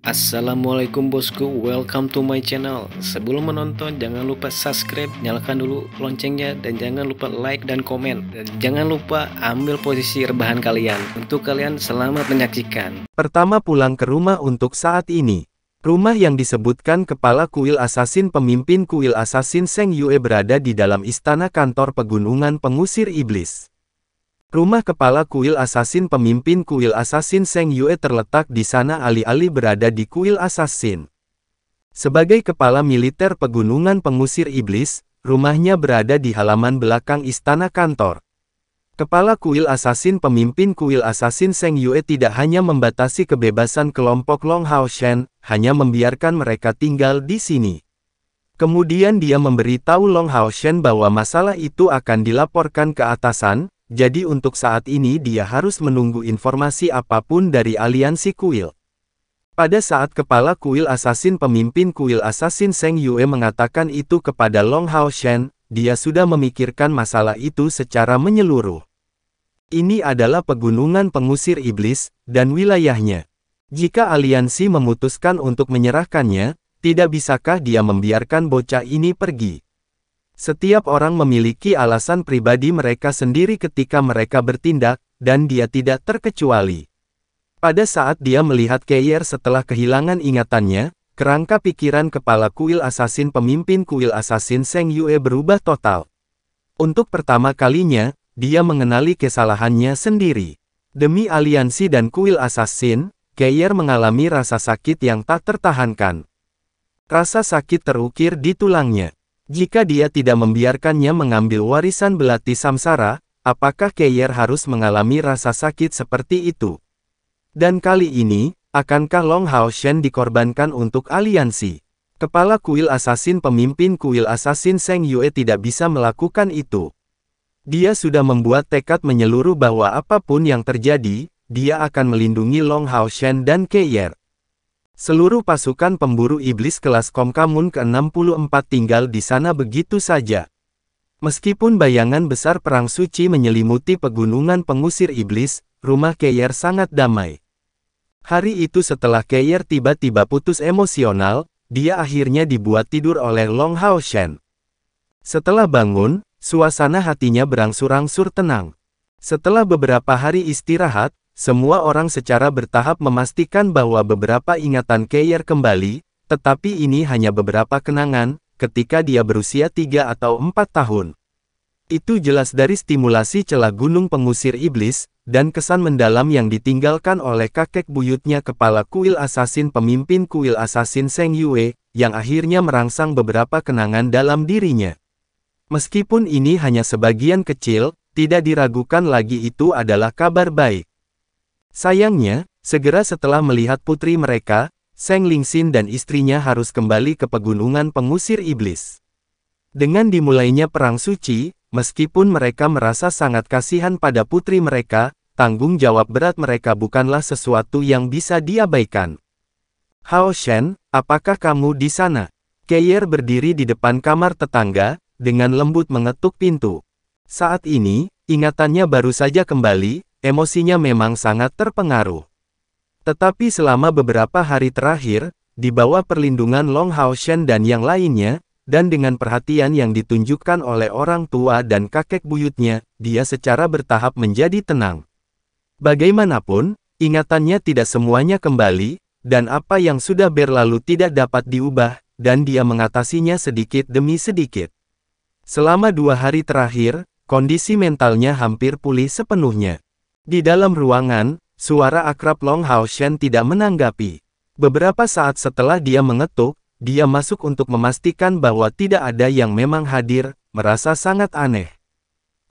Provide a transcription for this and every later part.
Assalamualaikum bosku, welcome to my channel Sebelum menonton jangan lupa subscribe, nyalakan dulu loncengnya Dan jangan lupa like dan komen Dan jangan lupa ambil posisi rebahan kalian Untuk kalian selamat menyaksikan Pertama pulang ke rumah untuk saat ini Rumah yang disebutkan kepala kuil asasin pemimpin kuil asasin Seng Yue berada di dalam istana kantor pegunungan pengusir iblis Rumah kepala kuil asasin pemimpin kuil asasin Seng Yue terletak di sana alih-alih berada di kuil asasin. Sebagai kepala militer pegunungan pengusir iblis, rumahnya berada di halaman belakang istana kantor. Kepala kuil asasin pemimpin kuil asasin Seng Yue tidak hanya membatasi kebebasan kelompok Long Hao Shen, hanya membiarkan mereka tinggal di sini. Kemudian dia memberitahu Long Hao Shen bahwa masalah itu akan dilaporkan ke atasan, jadi untuk saat ini dia harus menunggu informasi apapun dari aliansi kuil. Pada saat kepala kuil asasin pemimpin kuil asasin Seng Yue mengatakan itu kepada Long Hao Shen, dia sudah memikirkan masalah itu secara menyeluruh. Ini adalah pegunungan pengusir iblis, dan wilayahnya. Jika aliansi memutuskan untuk menyerahkannya, tidak bisakah dia membiarkan bocah ini pergi? Setiap orang memiliki alasan pribadi mereka sendiri ketika mereka bertindak, dan dia tidak terkecuali. Pada saat dia melihat Keir setelah kehilangan ingatannya, kerangka pikiran kepala kuil asasin pemimpin kuil asasin Seng Yue berubah total. Untuk pertama kalinya, dia mengenali kesalahannya sendiri. Demi aliansi dan kuil asasin, Keir mengalami rasa sakit yang tak tertahankan. Rasa sakit terukir di tulangnya. Jika dia tidak membiarkannya mengambil warisan belati samsara, apakah Keyer harus mengalami rasa sakit seperti itu? Dan kali ini, akankah Long Hao Shen dikorbankan untuk aliansi? Kepala kuil asasin pemimpin kuil asasin Seng Yue tidak bisa melakukan itu. Dia sudah membuat tekad menyeluruh bahwa apapun yang terjadi, dia akan melindungi Long Hao Shen dan Keyer. Seluruh pasukan pemburu iblis kelas Komkamun ke-64 tinggal di sana begitu saja. Meskipun bayangan besar Perang Suci menyelimuti pegunungan pengusir iblis, rumah Keyer sangat damai. Hari itu setelah Keyer tiba-tiba putus emosional, dia akhirnya dibuat tidur oleh Long Hao Shen. Setelah bangun, suasana hatinya berangsur-angsur tenang. Setelah beberapa hari istirahat, semua orang secara bertahap memastikan bahwa beberapa ingatan Keir kembali, tetapi ini hanya beberapa kenangan, ketika dia berusia tiga atau empat tahun. Itu jelas dari stimulasi celah gunung pengusir iblis, dan kesan mendalam yang ditinggalkan oleh kakek buyutnya kepala kuil asasin pemimpin kuil asasin Seng Yue, yang akhirnya merangsang beberapa kenangan dalam dirinya. Meskipun ini hanya sebagian kecil, tidak diragukan lagi itu adalah kabar baik. Sayangnya, segera setelah melihat putri mereka, Seng Lingxin dan istrinya harus kembali ke pegunungan pengusir iblis. Dengan dimulainya perang suci, meskipun mereka merasa sangat kasihan pada putri mereka, tanggung jawab berat mereka bukanlah sesuatu yang bisa diabaikan. Hao Shen, apakah kamu di sana? Keyer berdiri di depan kamar tetangga, dengan lembut mengetuk pintu. Saat ini, ingatannya baru saja kembali, emosinya memang sangat terpengaruh. Tetapi selama beberapa hari terakhir, di bawah perlindungan Long Hao Shen dan yang lainnya, dan dengan perhatian yang ditunjukkan oleh orang tua dan kakek buyutnya, dia secara bertahap menjadi tenang. Bagaimanapun, ingatannya tidak semuanya kembali, dan apa yang sudah berlalu tidak dapat diubah, dan dia mengatasinya sedikit demi sedikit. Selama dua hari terakhir, kondisi mentalnya hampir pulih sepenuhnya. Di dalam ruangan, suara akrab Long Hao Shen tidak menanggapi. Beberapa saat setelah dia mengetuk, dia masuk untuk memastikan bahwa tidak ada yang memang hadir, merasa sangat aneh.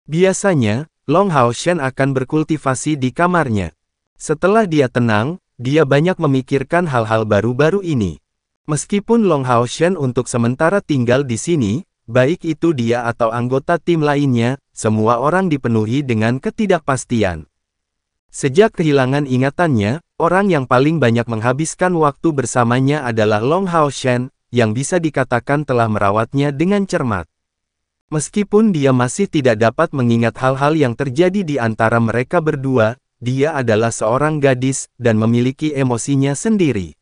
Biasanya, Long Hao Shen akan berkultivasi di kamarnya. Setelah dia tenang, dia banyak memikirkan hal-hal baru-baru ini. Meskipun Long Hao Shen untuk sementara tinggal di sini, baik itu dia atau anggota tim lainnya, semua orang dipenuhi dengan ketidakpastian. Sejak kehilangan ingatannya, orang yang paling banyak menghabiskan waktu bersamanya adalah Long Hao Shen, yang bisa dikatakan telah merawatnya dengan cermat. Meskipun dia masih tidak dapat mengingat hal-hal yang terjadi di antara mereka berdua, dia adalah seorang gadis dan memiliki emosinya sendiri.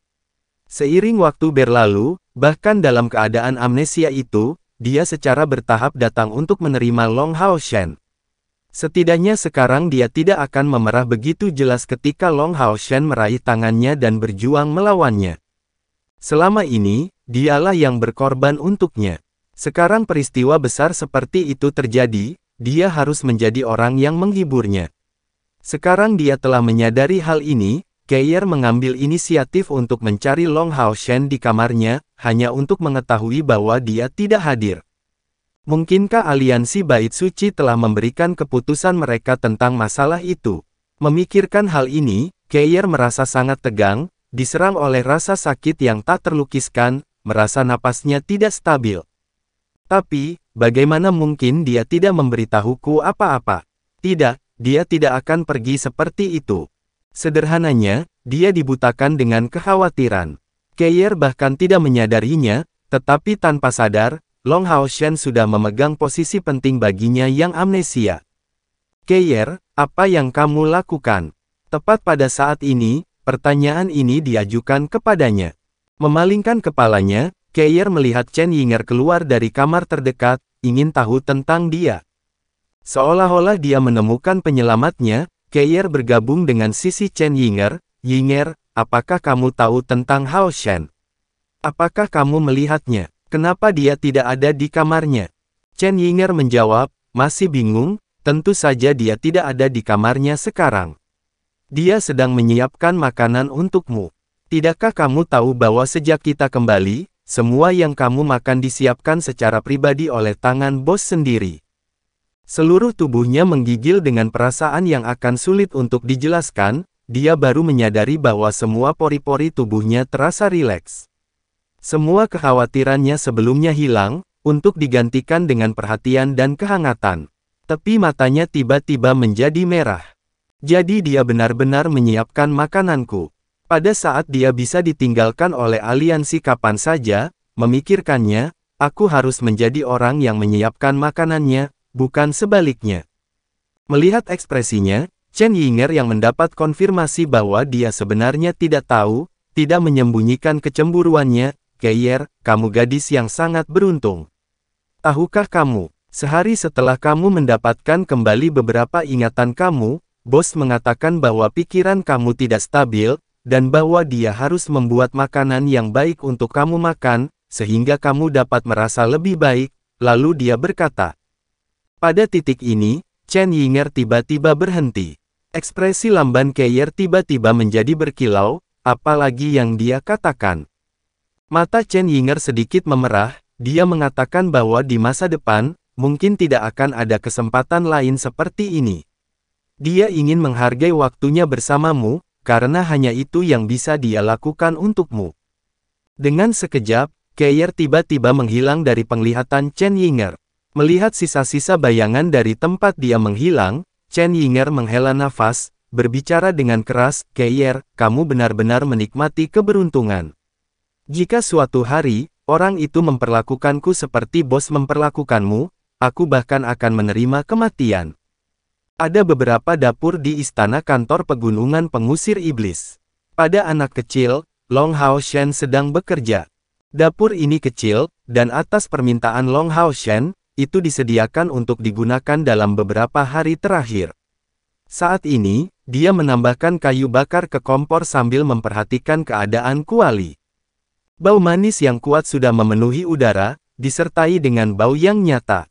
Seiring waktu berlalu, bahkan dalam keadaan amnesia itu, dia secara bertahap datang untuk menerima Long Hao Shen. Setidaknya sekarang dia tidak akan memerah begitu jelas ketika Long Hao Shen meraih tangannya dan berjuang melawannya. Selama ini, dialah yang berkorban untuknya. Sekarang peristiwa besar seperti itu terjadi, dia harus menjadi orang yang menghiburnya. Sekarang dia telah menyadari hal ini, Geyer mengambil inisiatif untuk mencari Long Hao Shen di kamarnya, hanya untuk mengetahui bahwa dia tidak hadir. Mungkinkah aliansi bait suci telah memberikan keputusan mereka tentang masalah itu? Memikirkan hal ini, Keir merasa sangat tegang, diserang oleh rasa sakit yang tak terlukiskan, merasa napasnya tidak stabil. Tapi, bagaimana mungkin dia tidak memberitahuku apa-apa? Tidak, dia tidak akan pergi seperti itu. Sederhananya, dia dibutakan dengan kekhawatiran. Keyer bahkan tidak menyadarinya, tetapi tanpa sadar, Long Hao Shen sudah memegang posisi penting baginya yang amnesia. Keyer, apa yang kamu lakukan? Tepat pada saat ini, pertanyaan ini diajukan kepadanya. Memalingkan kepalanya, Keyer melihat Chen Yinger keluar dari kamar terdekat, ingin tahu tentang dia. Seolah-olah dia menemukan penyelamatnya, Keyer bergabung dengan sisi Chen Yinger, Yinger, apakah kamu tahu tentang Hao Shen? Apakah kamu melihatnya? Kenapa dia tidak ada di kamarnya? Chen Yinger menjawab, masih bingung, tentu saja dia tidak ada di kamarnya sekarang. Dia sedang menyiapkan makanan untukmu. Tidakkah kamu tahu bahwa sejak kita kembali, semua yang kamu makan disiapkan secara pribadi oleh tangan bos sendiri. Seluruh tubuhnya menggigil dengan perasaan yang akan sulit untuk dijelaskan, dia baru menyadari bahwa semua pori-pori tubuhnya terasa rileks. Semua kekhawatirannya sebelumnya hilang, untuk digantikan dengan perhatian dan kehangatan. Tepi matanya tiba-tiba menjadi merah. Jadi dia benar-benar menyiapkan makananku. Pada saat dia bisa ditinggalkan oleh aliansi kapan saja, memikirkannya, aku harus menjadi orang yang menyiapkan makanannya, bukan sebaliknya. Melihat ekspresinya, Chen Yinger yang mendapat konfirmasi bahwa dia sebenarnya tidak tahu, tidak menyembunyikan kecemburuannya, Keyer, kamu gadis yang sangat beruntung. Tahukah kamu, sehari setelah kamu mendapatkan kembali beberapa ingatan kamu, bos mengatakan bahwa pikiran kamu tidak stabil, dan bahwa dia harus membuat makanan yang baik untuk kamu makan, sehingga kamu dapat merasa lebih baik, lalu dia berkata. Pada titik ini, Chen Yinger tiba-tiba berhenti. Ekspresi lamban Keyer tiba-tiba menjadi berkilau, apalagi yang dia katakan. Mata Chen Yinger sedikit memerah, dia mengatakan bahwa di masa depan, mungkin tidak akan ada kesempatan lain seperti ini. Dia ingin menghargai waktunya bersamamu, karena hanya itu yang bisa dia lakukan untukmu. Dengan sekejap, Keyer tiba-tiba menghilang dari penglihatan Chen Yinger. Melihat sisa-sisa bayangan dari tempat dia menghilang, Chen Yinger menghela nafas, berbicara dengan keras, Keyer, kamu benar-benar menikmati keberuntungan. Jika suatu hari, orang itu memperlakukanku seperti bos memperlakukanmu, aku bahkan akan menerima kematian. Ada beberapa dapur di istana kantor pegunungan pengusir iblis. Pada anak kecil, Long Hao Shen sedang bekerja. Dapur ini kecil, dan atas permintaan Long Hao Shen, itu disediakan untuk digunakan dalam beberapa hari terakhir. Saat ini, dia menambahkan kayu bakar ke kompor sambil memperhatikan keadaan kuali. Bau manis yang kuat sudah memenuhi udara, disertai dengan bau yang nyata.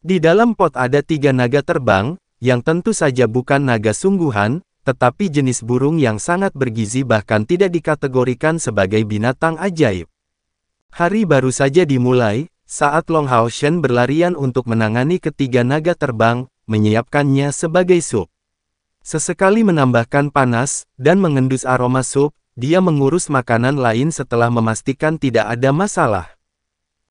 Di dalam pot ada tiga naga terbang, yang tentu saja bukan naga sungguhan, tetapi jenis burung yang sangat bergizi bahkan tidak dikategorikan sebagai binatang ajaib. Hari baru saja dimulai, saat Long Hao Shen berlarian untuk menangani ketiga naga terbang, menyiapkannya sebagai sup. Sesekali menambahkan panas, dan mengendus aroma sup, dia mengurus makanan lain setelah memastikan tidak ada masalah.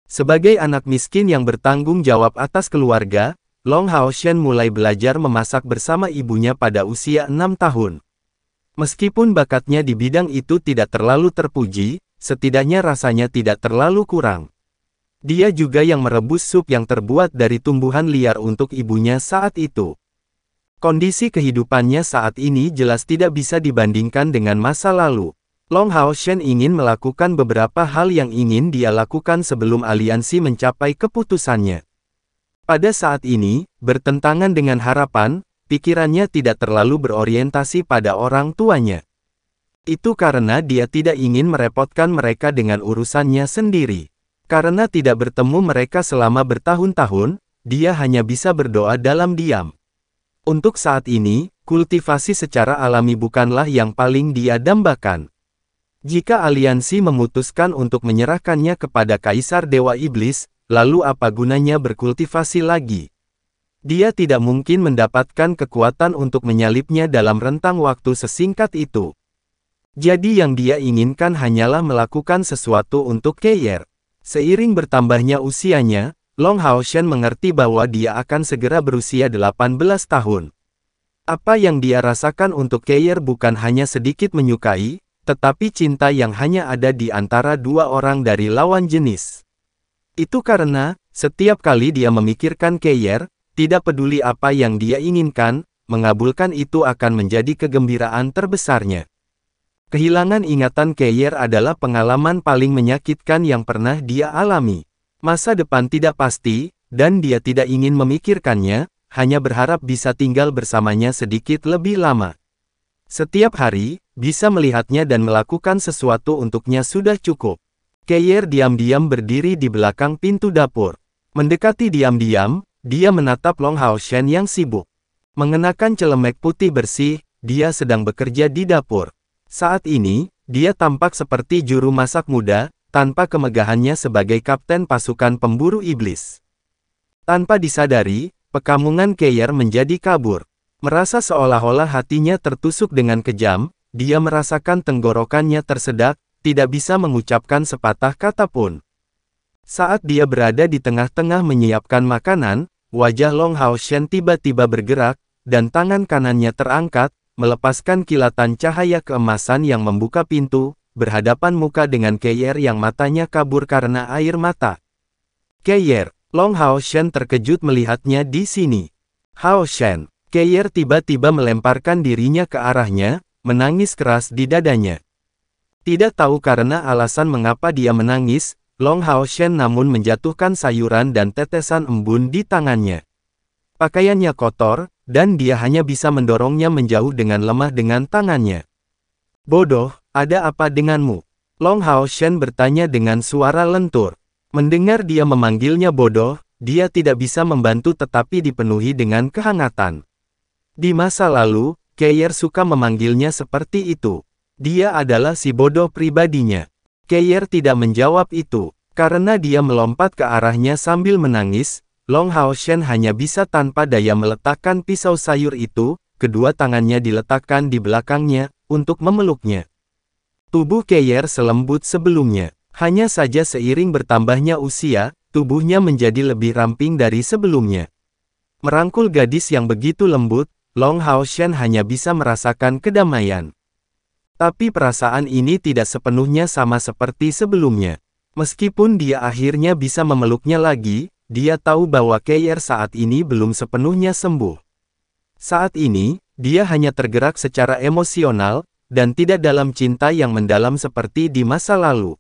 Sebagai anak miskin yang bertanggung jawab atas keluarga, Long Haoshen mulai belajar memasak bersama ibunya pada usia enam tahun. Meskipun bakatnya di bidang itu tidak terlalu terpuji, setidaknya rasanya tidak terlalu kurang. Dia juga yang merebus sup yang terbuat dari tumbuhan liar untuk ibunya saat itu. Kondisi kehidupannya saat ini jelas tidak bisa dibandingkan dengan masa lalu. Long Hao Shen ingin melakukan beberapa hal yang ingin dia lakukan sebelum aliansi mencapai keputusannya. Pada saat ini, bertentangan dengan harapan, pikirannya tidak terlalu berorientasi pada orang tuanya. Itu karena dia tidak ingin merepotkan mereka dengan urusannya sendiri. Karena tidak bertemu mereka selama bertahun-tahun, dia hanya bisa berdoa dalam diam. Untuk saat ini, kultivasi secara alami bukanlah yang paling dia dambakan. Jika aliansi memutuskan untuk menyerahkannya kepada Kaisar Dewa Iblis, lalu apa gunanya berkultivasi lagi? Dia tidak mungkin mendapatkan kekuatan untuk menyalipnya dalam rentang waktu sesingkat itu. Jadi yang dia inginkan hanyalah melakukan sesuatu untuk Keyer. Seiring bertambahnya usianya, Long Haoshen mengerti bahwa dia akan segera berusia 18 tahun. Apa yang dia rasakan untuk Keyer bukan hanya sedikit menyukai, tetapi cinta yang hanya ada di antara dua orang dari lawan jenis. Itu karena, setiap kali dia memikirkan Keyer, tidak peduli apa yang dia inginkan, mengabulkan itu akan menjadi kegembiraan terbesarnya. Kehilangan ingatan Keyer adalah pengalaman paling menyakitkan yang pernah dia alami. Masa depan tidak pasti, dan dia tidak ingin memikirkannya, hanya berharap bisa tinggal bersamanya sedikit lebih lama. Setiap hari, bisa melihatnya dan melakukan sesuatu untuknya sudah cukup. Keyer diam-diam berdiri di belakang pintu dapur. Mendekati diam-diam, dia menatap Long Hao Shen yang sibuk. Mengenakan celemek putih bersih, dia sedang bekerja di dapur. Saat ini, dia tampak seperti juru masak muda, tanpa kemegahannya sebagai kapten pasukan pemburu iblis. Tanpa disadari, pekamungan Keyer menjadi kabur. Merasa seolah-olah hatinya tertusuk dengan kejam, dia merasakan tenggorokannya tersedak, tidak bisa mengucapkan sepatah kata pun. Saat dia berada di tengah-tengah menyiapkan makanan, wajah Long Hao Shen tiba-tiba bergerak, dan tangan kanannya terangkat, melepaskan kilatan cahaya keemasan yang membuka pintu, berhadapan muka dengan Keyer yang matanya kabur karena air mata. Keyer, Long Hao Shen terkejut melihatnya di sini. Hao Shen, Keyer tiba-tiba melemparkan dirinya ke arahnya, menangis keras di dadanya. Tidak tahu karena alasan mengapa dia menangis, Long Hao Shen namun menjatuhkan sayuran dan tetesan embun di tangannya. Pakaiannya kotor, dan dia hanya bisa mendorongnya menjauh dengan lemah dengan tangannya. Bodoh, ada apa denganmu? Long Hao Shen bertanya dengan suara lentur. Mendengar dia memanggilnya bodoh, dia tidak bisa membantu tetapi dipenuhi dengan kehangatan. Di masa lalu, Keyer suka memanggilnya seperti itu. Dia adalah si bodoh pribadinya. Keyer tidak menjawab itu, karena dia melompat ke arahnya sambil menangis, Long Hao Shen hanya bisa tanpa daya meletakkan pisau sayur itu, kedua tangannya diletakkan di belakangnya, untuk memeluknya. Tubuh Keyer selembut sebelumnya. Hanya saja seiring bertambahnya usia, tubuhnya menjadi lebih ramping dari sebelumnya. Merangkul gadis yang begitu lembut, Long Hao Shen hanya bisa merasakan kedamaian. Tapi perasaan ini tidak sepenuhnya sama seperti sebelumnya. Meskipun dia akhirnya bisa memeluknya lagi, dia tahu bahwa Keyer saat ini belum sepenuhnya sembuh. Saat ini, dia hanya tergerak secara emosional, dan tidak dalam cinta yang mendalam seperti di masa lalu.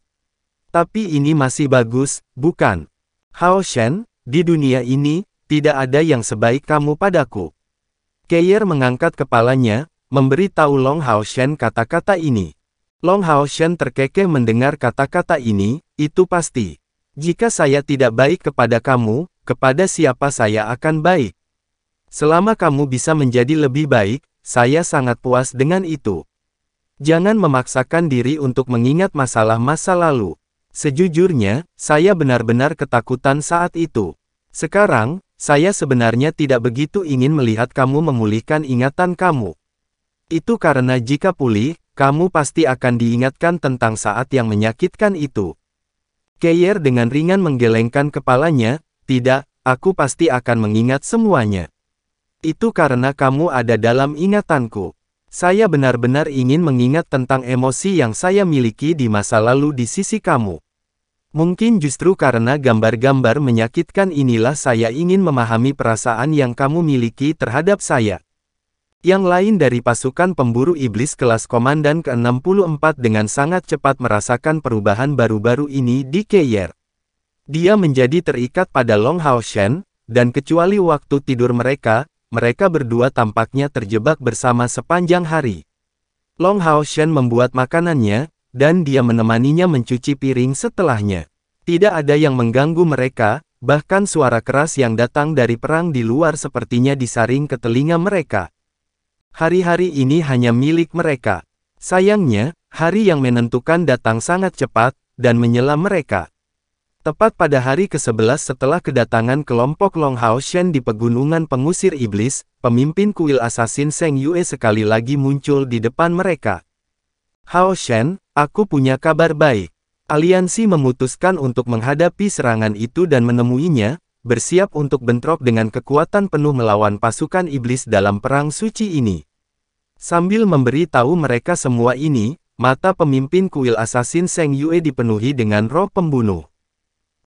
Tapi ini masih bagus, bukan? Hao Shen, di dunia ini, tidak ada yang sebaik kamu padaku. Keir mengangkat kepalanya, memberi tahu Long Hao Shen kata-kata ini. Long Hao Shen terkekeh mendengar kata-kata ini, itu pasti. Jika saya tidak baik kepada kamu, kepada siapa saya akan baik? Selama kamu bisa menjadi lebih baik, saya sangat puas dengan itu. Jangan memaksakan diri untuk mengingat masalah masa lalu. Sejujurnya, saya benar-benar ketakutan saat itu. Sekarang, saya sebenarnya tidak begitu ingin melihat kamu memulihkan ingatan kamu. Itu karena jika pulih, kamu pasti akan diingatkan tentang saat yang menyakitkan itu. Keyer dengan ringan menggelengkan kepalanya, tidak, aku pasti akan mengingat semuanya. Itu karena kamu ada dalam ingatanku. Saya benar-benar ingin mengingat tentang emosi yang saya miliki di masa lalu di sisi kamu. Mungkin justru karena gambar-gambar menyakitkan inilah saya ingin memahami perasaan yang kamu miliki terhadap saya. Yang lain dari pasukan pemburu iblis kelas Komandan ke-64 dengan sangat cepat merasakan perubahan baru-baru ini di Keyer. Dia menjadi terikat pada Long Hao Shen, dan kecuali waktu tidur mereka, mereka berdua tampaknya terjebak bersama sepanjang hari. Long Hao Shen membuat makanannya, dan dia menemaninya mencuci piring setelahnya. Tidak ada yang mengganggu mereka, bahkan suara keras yang datang dari perang di luar sepertinya disaring ke telinga mereka. Hari-hari ini hanya milik mereka. Sayangnya, hari yang menentukan datang sangat cepat, dan menyela mereka. Tepat pada hari ke-11 setelah kedatangan kelompok Long Hao Shen di Pegunungan Pengusir Iblis, pemimpin kuil asasin Seng Yue sekali lagi muncul di depan mereka. Hao Shen, aku punya kabar baik. Aliansi memutuskan untuk menghadapi serangan itu dan menemuinya, bersiap untuk bentrok dengan kekuatan penuh melawan pasukan iblis dalam perang suci ini. Sambil memberi tahu mereka semua ini, mata pemimpin kuil asasin Seng Yue dipenuhi dengan roh pembunuh.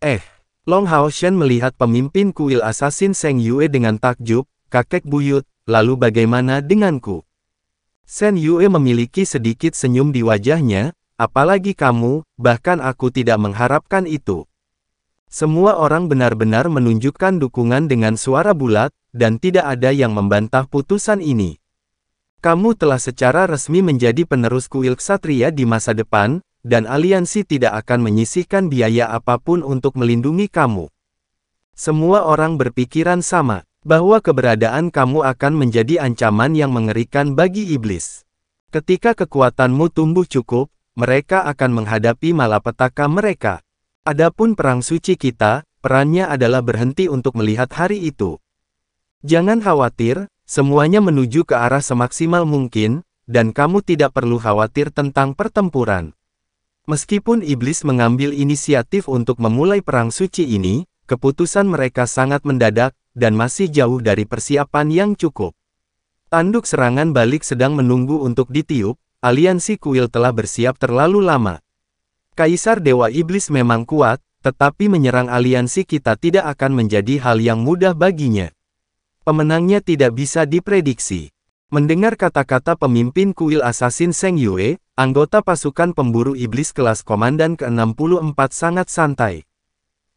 Eh, Long Hao Shen melihat pemimpin kuil asasin Seng Yue dengan takjub, kakek buyut, lalu bagaimana denganku? Shen Yue memiliki sedikit senyum di wajahnya, apalagi kamu, bahkan aku tidak mengharapkan itu. Semua orang benar-benar menunjukkan dukungan dengan suara bulat, dan tidak ada yang membantah putusan ini. Kamu telah secara resmi menjadi penerus kuil Ksatria di masa depan, dan aliansi tidak akan menyisihkan biaya apapun untuk melindungi kamu. Semua orang berpikiran sama, bahwa keberadaan kamu akan menjadi ancaman yang mengerikan bagi iblis. Ketika kekuatanmu tumbuh cukup, mereka akan menghadapi malapetaka mereka. Adapun perang suci kita, perannya adalah berhenti untuk melihat hari itu. Jangan khawatir, semuanya menuju ke arah semaksimal mungkin, dan kamu tidak perlu khawatir tentang pertempuran. Meskipun iblis mengambil inisiatif untuk memulai perang suci ini, keputusan mereka sangat mendadak, dan masih jauh dari persiapan yang cukup. Tanduk serangan balik sedang menunggu untuk ditiup, aliansi kuil telah bersiap terlalu lama. Kaisar Dewa Iblis memang kuat, tetapi menyerang aliansi kita tidak akan menjadi hal yang mudah baginya. Pemenangnya tidak bisa diprediksi. Mendengar kata-kata pemimpin kuil asasin Seng Yue, Anggota pasukan pemburu iblis kelas Komandan ke-64 sangat santai.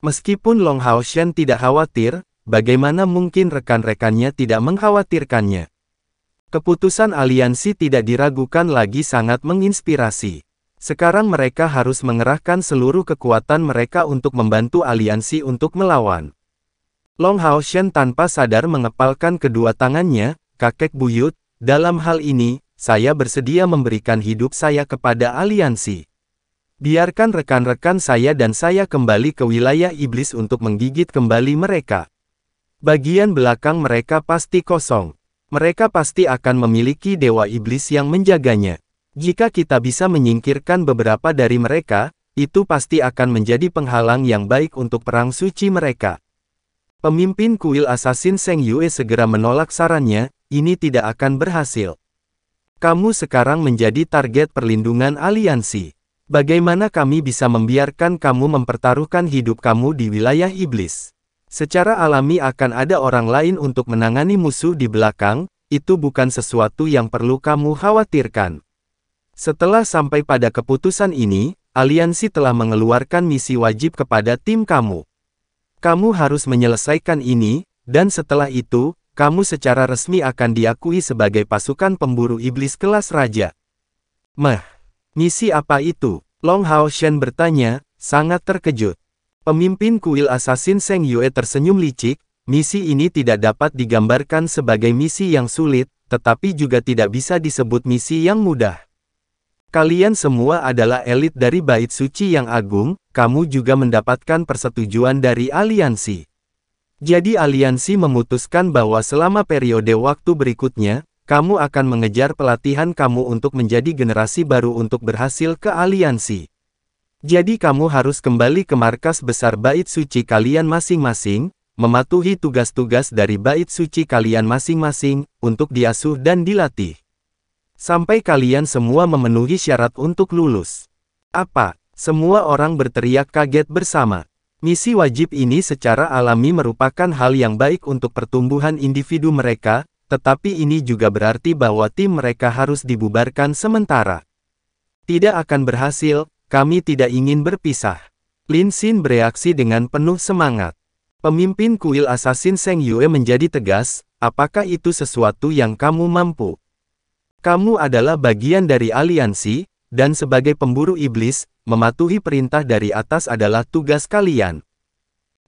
Meskipun Long Hao Shen tidak khawatir, bagaimana mungkin rekan-rekannya tidak mengkhawatirkannya? Keputusan aliansi tidak diragukan lagi sangat menginspirasi. Sekarang mereka harus mengerahkan seluruh kekuatan mereka untuk membantu aliansi untuk melawan. Long Hao Shen tanpa sadar mengepalkan kedua tangannya, kakek buyut, dalam hal ini, saya bersedia memberikan hidup saya kepada aliansi. Biarkan rekan-rekan saya dan saya kembali ke wilayah iblis untuk menggigit kembali mereka. Bagian belakang mereka pasti kosong. Mereka pasti akan memiliki dewa iblis yang menjaganya. Jika kita bisa menyingkirkan beberapa dari mereka, itu pasti akan menjadi penghalang yang baik untuk perang suci mereka. Pemimpin kuil asasin Seng Yue segera menolak sarannya, ini tidak akan berhasil. Kamu sekarang menjadi target perlindungan aliansi. Bagaimana kami bisa membiarkan kamu mempertaruhkan hidup kamu di wilayah iblis? Secara alami akan ada orang lain untuk menangani musuh di belakang, itu bukan sesuatu yang perlu kamu khawatirkan. Setelah sampai pada keputusan ini, aliansi telah mengeluarkan misi wajib kepada tim kamu. Kamu harus menyelesaikan ini, dan setelah itu, kamu secara resmi akan diakui sebagai pasukan pemburu iblis kelas raja. Meh, misi apa itu? Long Hao Shen bertanya, sangat terkejut. Pemimpin kuil asasin Seng Yue tersenyum licik, misi ini tidak dapat digambarkan sebagai misi yang sulit, tetapi juga tidak bisa disebut misi yang mudah. Kalian semua adalah elit dari bait suci yang agung, kamu juga mendapatkan persetujuan dari aliansi. Jadi aliansi memutuskan bahwa selama periode waktu berikutnya, kamu akan mengejar pelatihan kamu untuk menjadi generasi baru untuk berhasil ke aliansi. Jadi kamu harus kembali ke markas besar bait suci kalian masing-masing, mematuhi tugas-tugas dari bait suci kalian masing-masing, untuk diasuh dan dilatih. Sampai kalian semua memenuhi syarat untuk lulus. Apa? Semua orang berteriak kaget bersama. Misi wajib ini secara alami merupakan hal yang baik untuk pertumbuhan individu mereka, tetapi ini juga berarti bahwa tim mereka harus dibubarkan sementara. Tidak akan berhasil, kami tidak ingin berpisah. Lin Xin bereaksi dengan penuh semangat. Pemimpin kuil asasin Seng Yue menjadi tegas, apakah itu sesuatu yang kamu mampu? Kamu adalah bagian dari aliansi, dan sebagai pemburu iblis, mematuhi perintah dari atas adalah tugas kalian.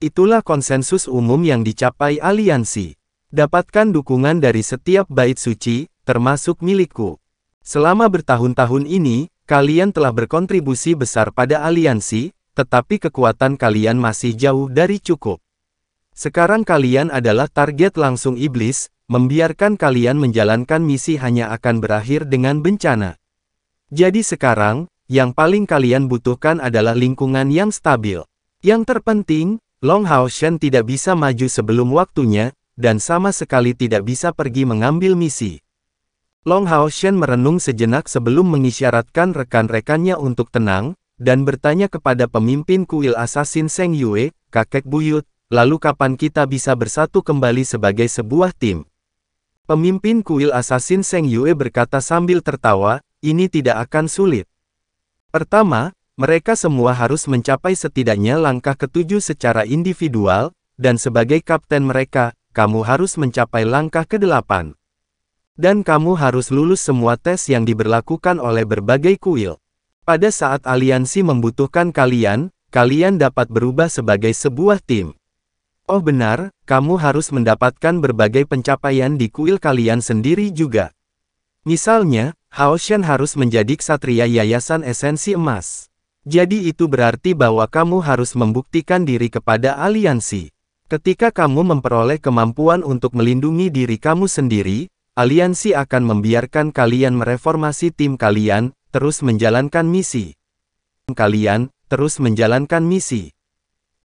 Itulah konsensus umum yang dicapai aliansi. Dapatkan dukungan dari setiap bait suci, termasuk milikku. Selama bertahun-tahun ini, kalian telah berkontribusi besar pada aliansi, tetapi kekuatan kalian masih jauh dari cukup. Sekarang kalian adalah target langsung iblis, membiarkan kalian menjalankan misi hanya akan berakhir dengan bencana. Jadi sekarang, yang paling kalian butuhkan adalah lingkungan yang stabil. Yang terpenting, Long Shen tidak bisa maju sebelum waktunya, dan sama sekali tidak bisa pergi mengambil misi. Long Shen merenung sejenak sebelum mengisyaratkan rekan-rekannya untuk tenang, dan bertanya kepada pemimpin kuil asasin Seng Yue, kakek buyut, lalu kapan kita bisa bersatu kembali sebagai sebuah tim? Pemimpin kuil asasin Seng Yue berkata sambil tertawa, ini tidak akan sulit. Pertama, mereka semua harus mencapai setidaknya langkah ketujuh secara individual, dan sebagai kapten mereka, kamu harus mencapai langkah kedelapan. Dan kamu harus lulus semua tes yang diberlakukan oleh berbagai kuil. Pada saat aliansi membutuhkan kalian, kalian dapat berubah sebagai sebuah tim. Oh benar, kamu harus mendapatkan berbagai pencapaian di kuil kalian sendiri juga. Misalnya, Haoshan harus menjadi ksatria yayasan esensi emas. Jadi itu berarti bahwa kamu harus membuktikan diri kepada aliansi. Ketika kamu memperoleh kemampuan untuk melindungi diri kamu sendiri, aliansi akan membiarkan kalian mereformasi tim kalian, terus menjalankan misi. Kalian, terus menjalankan misi.